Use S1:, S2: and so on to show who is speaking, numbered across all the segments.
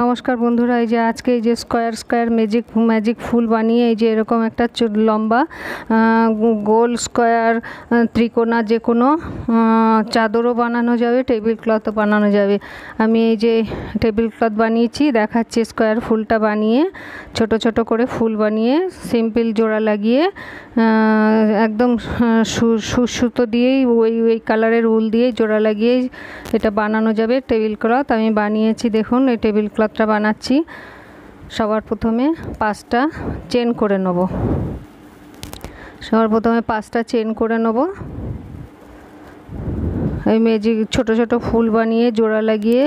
S1: নমস্কার বন্ধুরা এই যে আজকে এই যে স্কোয়ার স্কোয়ার ম্যাজিক ম্যাজিক ফুল বানিয়ে এই যে এরকম একটা লম্বা গোল স্কোয়ার ত্রিকোণা যে কোনো চাদরও বানানো যাবে টেবিল ক্লথও বানানো যাবে আমি এই যে টেবিল ক্লথ বানিয়েছি দেখাচ্ছি স্কোয়ার ফুলটা বানিয়ে ছোট ছোট করে ফুল বানিয়ে সিম্পল জোড়া লাগিয়ে একদম সুতো দিয়েই ওই ওই কালারের উল দিয়ে জোড়া লাগিয়ে এটা বানানো যাবে টেবিল ক্লথ আমি বানিয়েছি দেখুন এই টেবিল ক্লথ শরবতটা বানাচ্ছি সবার প্রথমে পাঁচটা চেন করে নেব সবার প্রথমে পাঁচটা চেন করে নেব এই মেজি ছোটো ছোটো ফুল বানিয়ে জোড়া লাগিয়ে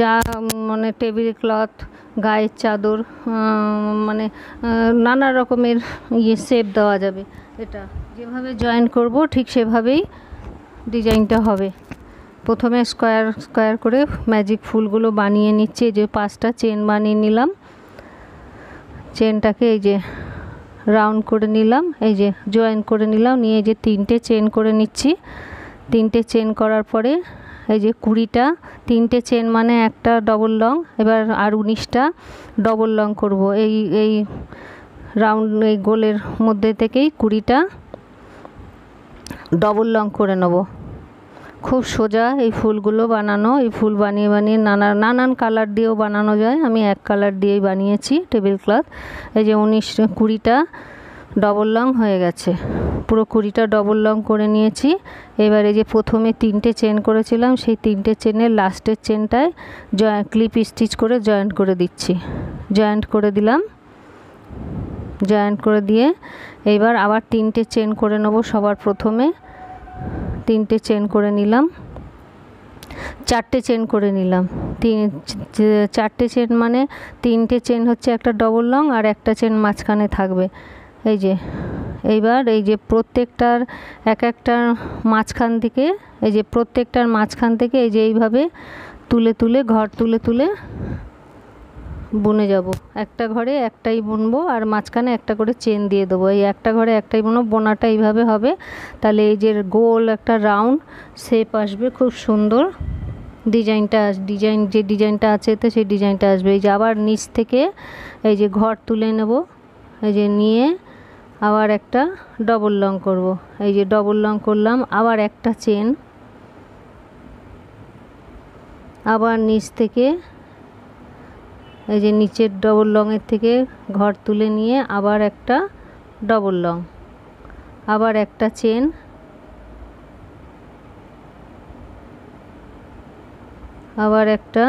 S1: যা মানে টেবিল ক্লথ গায়ের চাদর মানে নানা রকমের ইয়ে শেপ দেওয়া যাবে এটা যেভাবে জয়েন করব ঠিক সেভাবেই ডিজাইনটা হবে প্রথমে স্কোয়ার স্কোয়ার করে ম্যাজিক ফুলগুলো বানিয়ে নিচ্ছি এই যে পাঁচটা চেন বানিয়ে নিলাম চেনটাকে এই যে রাউন্ড করে নিলাম এই যে জয়েন করে নিলাম নিয়ে এই যে তিনটে চেন করে নিচ্ছি তিনটে চেন করার পরে এই যে কুড়িটা তিনটে চেন মানে একটা ডবল লং এবার আর উনিশটা ডবল লং করব এই এই রাউন্ড এই গোলের মধ্যে থেকেই কুড়িটা ডবল লং করে নেবো খুব সোজা এই ফুলগুলো বানানো এই ফুল বানিয়ে বানিয়ে নানা নানান কালার দিয়েও বানানো যায় আমি এক কালার দিয়েই বানিয়েছি টেবিল ক্লথ এই যে উনিশ কুড়িটা ডবল লং হয়ে গেছে পুরো কুড়িটা ডবল লং করে নিয়েছি এবারে যে প্রথমে তিনটে চেন করেছিলাম সেই তিনটে চেনের লাস্টের চেনটায় জয়েন্ট ক্লিপ স্টিচ করে জয়েন্ট করে দিচ্ছি জয়েন্ট করে দিলাম জয়েন্ট করে দিয়ে এবার আবার তিনটে চেন করে নেবো সবার প্রথমে তিনটে চেন করে নিলাম চারটে চেন করে নিলাম তিন চারটে চেন মানে তিনটে চেন হচ্ছে একটা ডবল লং আর একটা চেন মাঝখানে থাকবে এই যে এইবার এই যে প্রত্যেকটার এক একটার মাঝখান থেকে এই যে প্রত্যেকটার মাঝখান থেকে এই যে এইভাবে তুলে তুলে ঘর তুলে তুলে বুনে যাব একটা ঘরে একটাই বুনবো আর মাঝখানে একটা করে চেন দিয়ে দেবো এই একটা ঘরে একটাই বুনবো বোনাটা এইভাবে হবে তাহলে এই যে গোল একটা রাউন্ড শেপ আসবে খুব সুন্দর ডিজাইনটা ডিজাইন যে ডিজাইনটা আছে তো সেই ডিজাইনটা আসবে এই যে আবার নিচ থেকে এই যে ঘর তুলে নেব এই যে নিয়ে আবার একটা ডবল লং করব এই যে ডবল লং করলাম আবার একটা চেন আবার নিচ থেকে এই যে নিচের ডবল লংয়ের থেকে ঘর তুলে নিয়ে আবার একটা ডবল লং আবার একটা চেন আবার একটা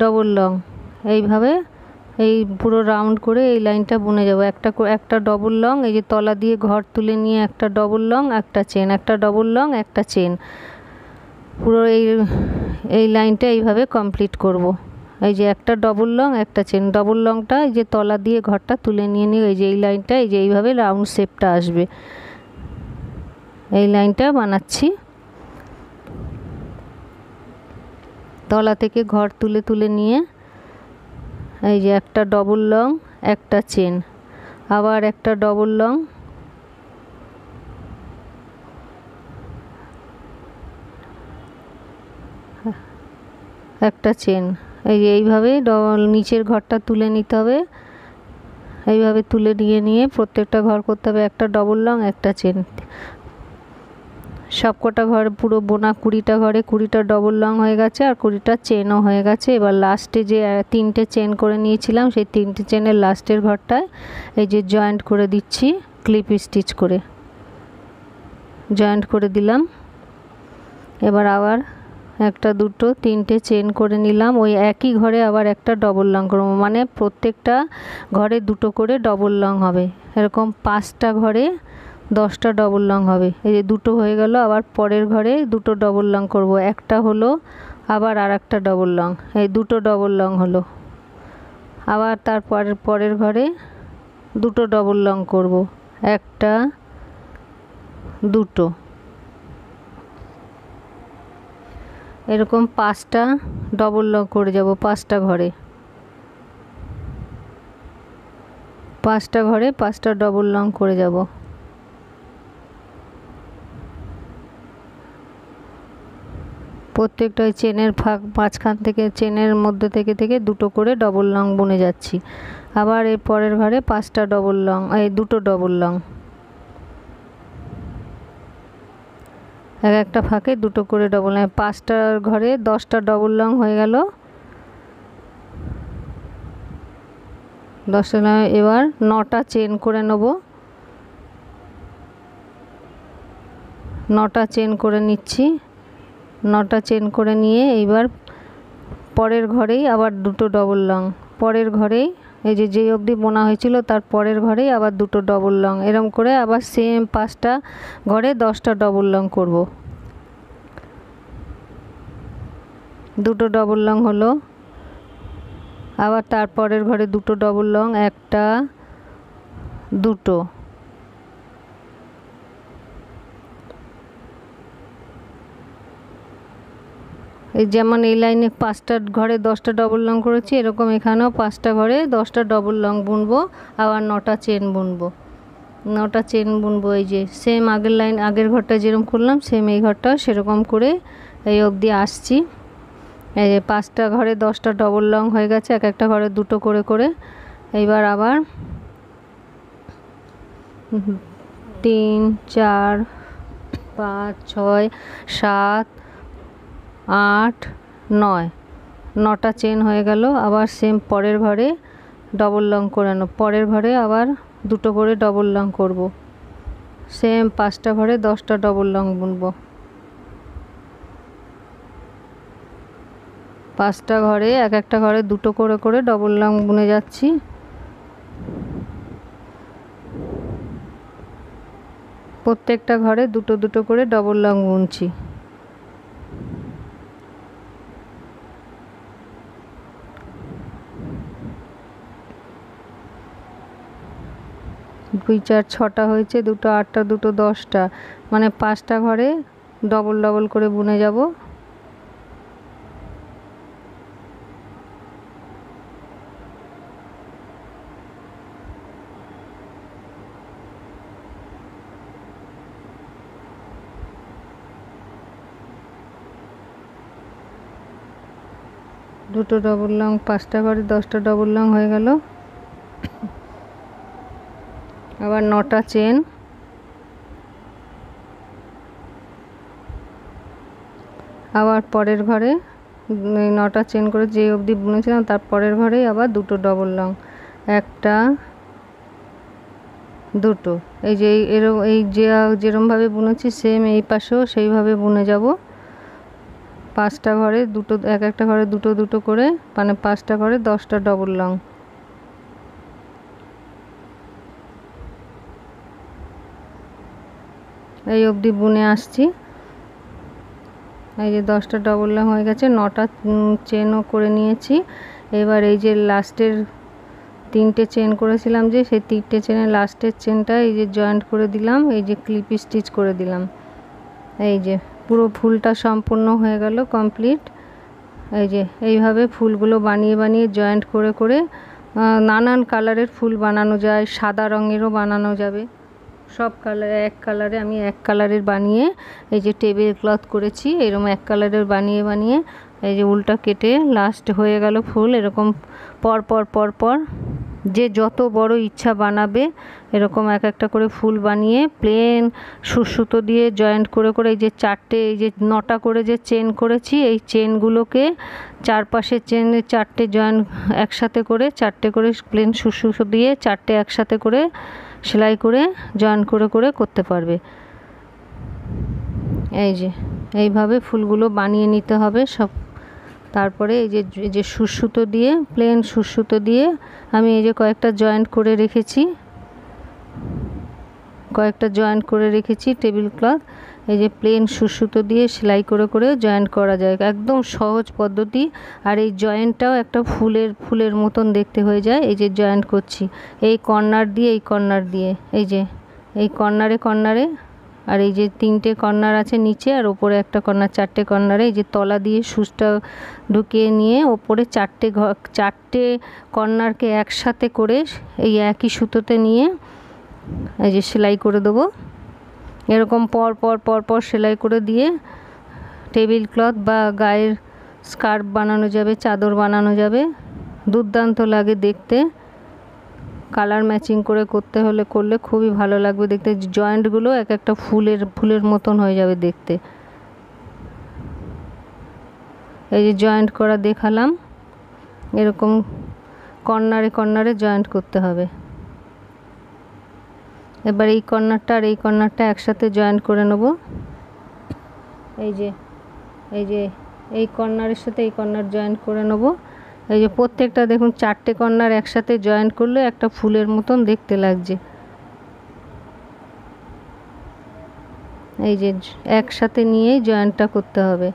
S1: ডবল লং এইভাবে এই পুরো রাউন্ড করে এই লাইনটা বুনে যাব একটা একটা ডবল লং এই যে তলা দিয়ে ঘর তুলে নিয়ে একটা ডবল লং একটা চেন একটা ডবল লং একটা চেন পুরো এই এই লাইনটা এইভাবে কমপ্লিট করব। এই যে একটা ডবল লং একটা চেন ডবল লংটা এই যে তলা দিয়ে ঘরটা তুলে নিয়ে নিয়ে এই যে এই লাইনটা এই যে এইভাবে রাউন্ড শেপটা আসবে এই লাইনটা বানাচ্ছি তলা থেকে ঘর তুলে তুলে নিয়ে এই যে একটা ডবল লং একটা চেন আবার একটা ডবল লং একটা চেন এই এইভাবে নিচের ঘরটা তুলে নিতে হবে এইভাবে তুলে নিয়ে নিয়ে প্রত্যেকটা ঘর করতে হবে একটা ডবল লং একটা চেন সবকটা ঘর পুরো বোনা কুড়িটা ঘরে কুড়িটা ডবল লং হয়ে গেছে আর কুড়িটা চেনও হয়ে গেছে এবার লাস্টে যে তিনটে চেন করে নিয়েছিলাম সেই তিনটে চেনের লাস্টের ঘরটায় এই যে জয়েন্ট করে দিচ্ছি ক্লিপ স্টিচ করে জয়েন্ট করে দিলাম এবার আবার একটা দুটো তিনটে চেন করে নিলাম ওই একই ঘরে আবার একটা ডবল লং করব মানে প্রত্যেকটা ঘরে দুটো করে ডবল লং হবে এরকম পাঁচটা ঘরে দশটা ডবল লং হবে এই যে দুটো হয়ে গেল আবার পরের ঘরে দুটো ডবল লং করব একটা হলো আবার আর একটা ডবল লং এই দুটো ডবল লং হলো আবার তারপর পরের ঘরে দুটো ডবল লং করব একটা দুটো এরকম পাঁচটা ডবল লক করে যাব পাঁচটা ঘরে পাঁচটা ঘরে পাঁচটা ডবল লং করে যাব প্রত্যেকটা ওই চেনের ফাঁক মাঝখান থেকে চেনের মধ্যে থেকে থেকে দুটো করে ডবল লং বুনে যাচ্ছি আবার এর পরের ঘরে পাঁচটা ডবল লং এই দুটো ডবল লং এক একটা ফাঁকে দুটো করে ডবল লং পাঁচটার ঘরে দশটা ডবল লং হয়ে গেল দশটা এবার নটা চেন করে নেব নটা চেন করে নিচ্ছি নটা চেন করে নিয়ে এইবার পরের ঘরেই আবার দুটো ডবল লং পরের ঘরেই এই যে যেই অবধি বোনা হয়েছিল তার পরের ঘরেই আবার দুটো ডবল লং এরম করে আবার সেম পাঁচটা ঘরে দশটা ডবল লং করব দুটো ডবল লং হলো আবার তারপরের ঘরে দুটো ডবল লং একটা দুটো এই যেমন এই লাইনে পাঁচটা ঘরে দশটা ডবল লং করেছি এরকম এখানেও পাঁচটা ঘরে দশটা ডবল লং বুনবো আবার নটা চেন বুনবো নটা চেন বুনবো এই যে সেম আগের লাইন আগের ঘরটা যেরকম করলাম সেম এই ঘরটাও সেরকম করে এই অবধি আসছি এই যে পাঁচটা ঘরে দশটা ডবল লং হয়ে গেছে এক একটা ঘরে দুটো করে করে এইবার আবার তিন চার পাঁচ ছয় সাত আট নয় নটা চেন হয়ে গেল আবার সেম পরের ঘরে ডবল লং করানো পরের ঘরে আবার দুটো করে ডবল লং করব সেম পাঁচটা ঘরে দশটা ডবল লং বুনব পাঁচটা ঘরে এক একটা ঘরে দুটো করে করে ডবল লং বুনে যাচ্ছি প্রত্যেকটা ঘরে দুটো দুটো করে ডবল লং বুনছি দুই চার ছটা হয়েছে দুটো আটটা দুটো দশটা মানে পাঁচটা ঘরে ডবল ডবল করে বুনে যাব দুটো ডবল লং পাঁচটা ঘরে দশটা ডবল লং হয়ে গেল আবার নটা চেন আবার পরের ঘরে নটা চেন করে যে অবধি বুনেছিলাম তার পরের ঘরে আবার দুটো ডবল লং একটা দুটো এই যে এরম এই যে যেরমভাবে বুনেছি সেম এই পাশেও সেইভাবে বুনে যাব পাঁচটা ঘরে দুটো এক একটা ঘরে দুটো দুটো করে মানে পাঁচটা ঘরে দশটা ডবল লং এই অবধি বুনে আসছি এই যে দশটা ডবল লাইন হয়ে গেছে নটা চেনও করে নিয়েছি এবার এই যে লাস্টের তিনটে চেন করেছিলাম যে সেই তিনটে চেনের লাস্টের চেনটা এই যে জয়েন্ট করে দিলাম এই যে ক্লিপ স্টিচ করে দিলাম এই যে পুরো ফুলটা সম্পূর্ণ হয়ে গেল কমপ্লিট এই যে এইভাবে ফুলগুলো বানিয়ে বানিয়ে জয়েন্ট করে করে নানান কালারের ফুল বানানো যায় সাদা রঙেরও বানানো যাবে সব কালার এক কালারে আমি এক কালারের বানিয়ে এই যে টেবিল ক্লথ করেছি এরকম এক কালারের বানিয়ে বানিয়ে এই যে উল্টা কেটে লাস্ট হয়ে গেল ফুল এরকম পর পর পর পর যে যত বড় ইচ্ছা বানাবে এরকম এক একটা করে ফুল বানিয়ে প্লেন সুসুতো দিয়ে জয়েন্ট করে করে এই যে চারটে এই যে নটা করে যে চেন করেছি এই চেনগুলোকে চারপাশে চেন চারটে জয়েন্ট একসাথে করে চারটে করে প্লেন সুসুতো দিয়ে চারটে একসাথে করে সেলাই করে জয়েন করে করে করতে পারবে এই যে এইভাবে ফুলগুলো বানিয়ে নিতে হবে সব তারপরে এই যে এই যে সুসুতো দিয়ে প্লেন সুসুতো দিয়ে আমি এই যে কয়েকটা জয়েন্ট করে রেখেছি কয়েকটা জয়েন্ট করে রেখেছি টেবিল ক্লথ এই যে প্লেন সুসুতো দিয়ে সেলাই করে করে জয়েন্ট করা যায় একদম সহজ পদ্ধতি আর এই জয়েন্টটাও একটা ফুলের ফুলের মতন দেখতে হয়ে যায় এই যে জয়েন্ট করছি এই কর্নার দিয়ে এই কর্নার দিয়ে এই যে এই কর্নারে কর্নারে আর এই যে তিনটে কর্নার আছে নিচে আর ওপরে একটা কর্নার চারটে কর্নারে এই যে তলা দিয়ে সুচটা ঢুকিয়ে নিয়ে ওপরে চারটে ঘর চারটে কর্নারকে একসাথে করে এই একই সুতোতে নিয়ে এই যে সেলাই করে দেবো এরকম পর পর পর পর সেলাই করে দিয়ে টেবিল ক্লথ বা গায়ের স্কার্ফ বানানো যাবে চাদর বানানো যাবে দুর্দান্ত লাগে দেখতে কালার ম্যাচিং করে করতে হলে করলে খুবই ভালো লাগবে দেখতে জয়েন্টগুলো এক একটা ফুলের ফুলের মতন হয়ে যাবে দেখতে এই যে জয়েন্ট করা দেখালাম এরকম কর্নারে কর্নারে জয়েন্ট করতে হবে এবার এই কর্নারটা আর এই কর্নারটা একসাথে জয়েন করে নেব এই যে এই যে এই কর্নারের সাথে এই কর্নার জয়েন করে নেব এই যে প্রত্যেকটা দেখুন চারটে কর্নার একসাথে জয়েন করলে একটা ফুলের মতন দেখতে লাগছে এই যে একসাথে নিয়েই জয়েন্টটা করতে হবে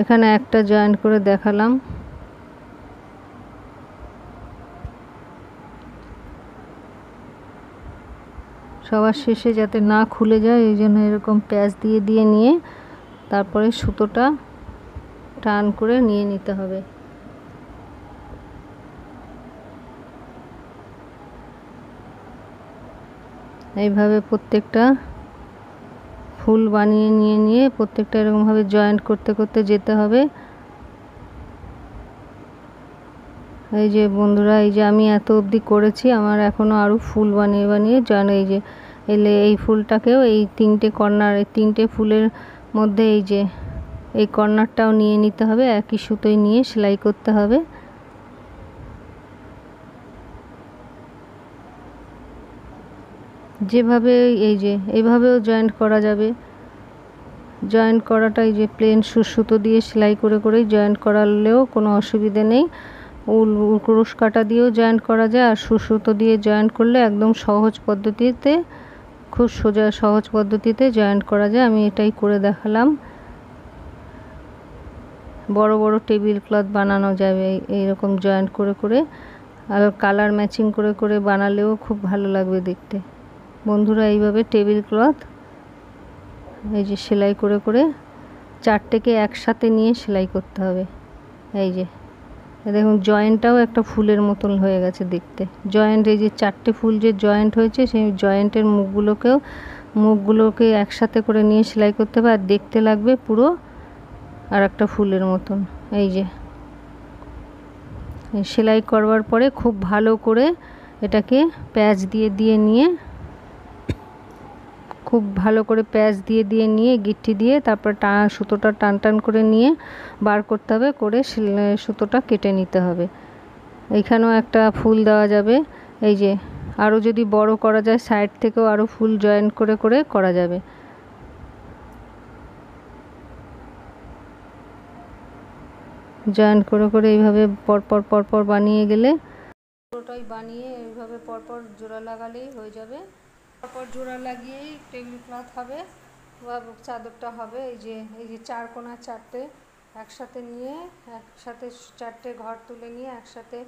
S1: এখানে একটা জয়েন্ট করে দেখালাম সবার শেষে যাতে না খুলে যায় এই জন্য এরকম প্যাচ দিয়ে দিয়ে নিয়ে তারপরে সুতোটা টান করে নিয়ে নিতে হবে এইভাবে প্রত্যেকটা ফুল বানিয়ে নিয়ে নিয়ে প্রত্যেকটা এরকমভাবে জয়েন্ট করতে করতে যেতে হবে এই যে বন্ধুরা এই যে আমি এত অবধি করেছি আমার এখনও আরও ফুল বানিয়ে বানিয়ে জয়েন এই যে এলে এই ফুলটাকেও এই তিনটে কর্নার এই তিনটে ফুলের মধ্যে এই যে এই কর্নারটাও নিয়ে নিতে হবে একই সুতোয় নিয়ে সেলাই করতে হবে যেভাবে এই যে এইভাবেও জয়েন্ট করা যাবে জয়েন্ট করাটাই যে প্লেন সুসুতো দিয়ে সেলাই করে করেই জয়েন্ট করালেও কোনো অসুবিধে নেই উল ক্রুশ কাটা দিয়েও জয়েন্ট করা যায় আর সুসুতো দিয়ে জয়েন্ট করলে একদম সহজ পদ্ধতিতে খুব সোজা সহজ পদ্ধতিতে জয়েন্ট করা যায় আমি এটাই করে দেখালাম বড় বড় টেবিল ক্লথ বানানো যাবে এইরকম জয়েন্ট করে করে আর কালার ম্যাচিং করে করে বানালেও খুব ভালো লাগবে দেখতে বন্ধুরা এইভাবে টেবিল ক্লথ এই যে সেলাই করে করে চারটেকে একসাথে নিয়ে সেলাই করতে হবে এই যে দেখুন জয়েন্টটাও একটা ফুলের মতন হয়ে গেছে দেখতে জয়েন্ট এই যে চারটে ফুল যে জয়েন্ট হয়েছে সেই জয়েন্টের মুখগুলোকেও মুখগুলোকে একসাথে করে নিয়ে সেলাই করতে হবে আর দেখতে লাগবে পুরো আর একটা ফুলের মতন এই যে সেলাই করবার পরে খুব ভালো করে এটাকে প্যাচ দিয়ে দিয়ে নিয়ে খুব ভালো করে প্যাঁচ দিয়ে দিয়ে নিয়ে গিট্টি দিয়ে তারপর টা সুতোটা টান টান করে নিয়ে বার করতে হবে করে সুতোটা কেটে নিতে হবে এইখানেও একটা ফুল দেওয়া যাবে এই যে আরও যদি বড় করা যায় সাইড থেকেও আরও ফুল জয়েন করে করে করা যাবে জয়েন করে করে এইভাবে পরপর পরপর বানিয়ে গেলে পুরোটাই বানিয়ে এইভাবে পরপর জোড়া লাগালেই হয়ে যাবে তারপর জোড়া লাগিয়েই টেবিল ক্লথ হবে বা চাদরটা হবে এই যে এই যে চার কোনা চারটে একসাথে নিয়ে একসাথে চারটে ঘর তুলে নিয়ে একসাথে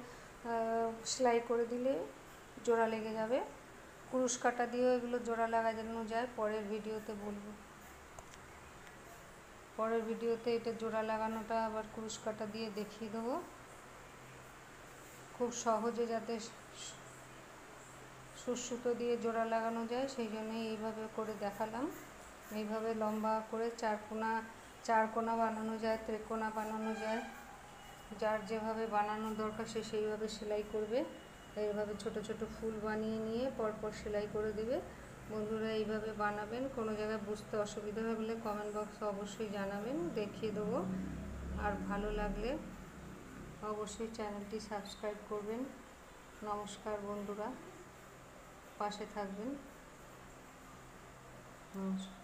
S1: সেলাই করে দিলে জোড়া লেগে যাবে কুরুশ কাটা দিয়েও এগুলো জোড়া লাগানো যায় পরের ভিডিওতে বলবো পরের ভিডিওতে এটা জোড়া লাগানোটা আবার কুরুশ কাটা দিয়ে দেখিয়ে দেবো খুব সহজে যাতে সুতো দিয়ে জোড়া লাগানো যায় সেই জন্য এইভাবে করে দেখালাম এইভাবে লম্বা করে চারকোনা চারকোনা বানানো যায় ত্রিকোনা বানানো যায় যার যেভাবে বানানো দরকার সে সেইভাবে সেলাই করবে এইভাবে ছোট ছোট ফুল বানিয়ে নিয়ে পরপর সেলাই করে দেবে বন্ধুরা এইভাবে বানাবেন কোনো জায়গায় বুঝতে অসুবিধা হলে কমেন্ট বক্সে অবশ্যই জানাবেন দেখিয়ে দেবো আর ভালো লাগলে অবশ্যই চ্যানেলটি সাবস্ক্রাইব করবেন নমস্কার বন্ধুরা পাশে থাকবেন নমস্কার